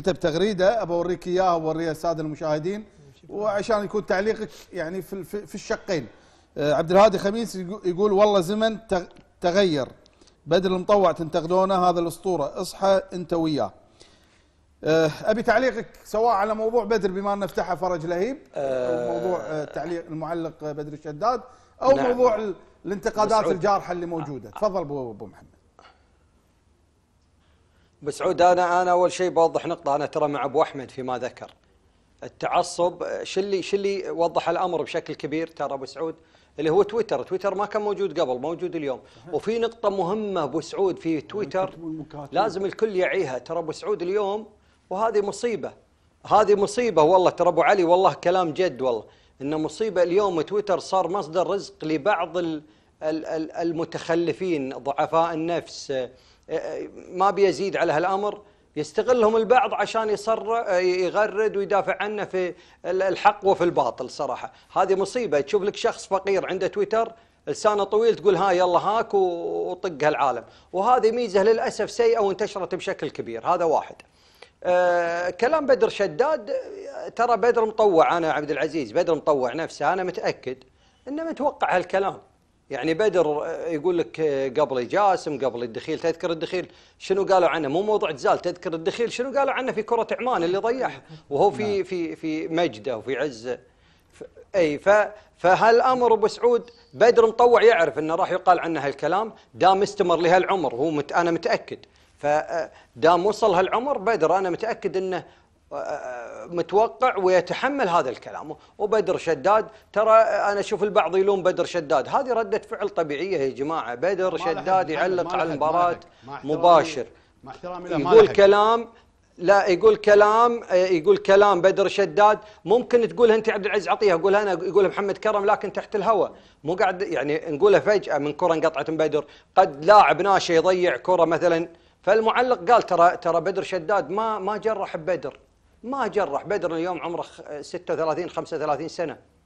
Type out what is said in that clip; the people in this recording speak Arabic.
كتب تغريده ابوريك اياها ووريها الساده المشاهدين وعشان يكون تعليقك يعني في في الشقين آه، عبد الهادي خميس يقول والله زمن تغير بدر المطوع تنتقدونه هذا الاسطوره اصحى انت وياه آه، ابي تعليقك سواء على موضوع بدر بما ان افتحها فرج لهيب أه موضوع آه، تعليق المعلق بدر الشداد او نعم موضوع الانتقادات الجارحه اللي موجوده تفضل ابو محمد بسعود انا انا اول شيء بوضح نقطه انا ترى مع ابو احمد فيما ذكر التعصب شلي شلي وضح الامر بشكل كبير ترى ابو سعود اللي هو تويتر تويتر ما كان موجود قبل موجود اليوم وفي نقطه مهمه ابو سعود في يعني تويتر لازم الكل يعيها ترى ابو سعود اليوم وهذه مصيبه هذه مصيبه والله ترى ابو علي والله كلام جد والله ان مصيبه اليوم تويتر صار مصدر رزق لبعض المتخلفين ضعفاء النفس ما بيزيد على هالامر يستغلهم البعض عشان يصر يغرد ويدافع عنه في الحق وفي الباطل صراحه هذه مصيبه تشوف لك شخص فقير عنده تويتر لسانه طويل تقول ها يلا هاك وطق هالعالم وهذه ميزه للاسف سيئه وانتشرت بشكل كبير هذا واحد أه كلام بدر شداد ترى بدر مطوع انا عبد العزيز بدر مطوع نفسه انا متاكد انه متوقع هالكلام يعني بدر آه، يقول لك آه، قبل جاسم قبل الدخيل تذكر الدخيل شنو قالوا عنه مو موضوع جزال تذكر الدخيل شنو قالوا عنه في كرة عمان اللي ضيعها وهو في نعم. في في مجده وفي عزه اي فهالامر ابو سعود بدر مطوع يعرف انه راح يقال عنه هالكلام دام استمر لهالعمر هو مت انا متاكد فدام آه، وصل هالعمر بدر انا متاكد انه متوقع ويتحمل هذا الكلام وبدر شداد ترى انا اشوف البعض يلوم بدر شداد هذه رده فعل طبيعيه يا جماعه بدر شداد يعلق على المباراه مباشر مع احترامي يقول كلام لا يقول كلام يقول كلام بدر شداد ممكن تقولها انت عبد العزيز عطيه اقولها انا يقول محمد كرم لكن تحت الهواء مو قاعد يعني نقولها فجاه من كره انقطعت من بدر قد لاعب ناشئ يضيع كره مثلا فالمعلق قال ترى ترى بدر شداد ما ما جرح بدر ما جرح بدر اليوم عمره 36 35 سنه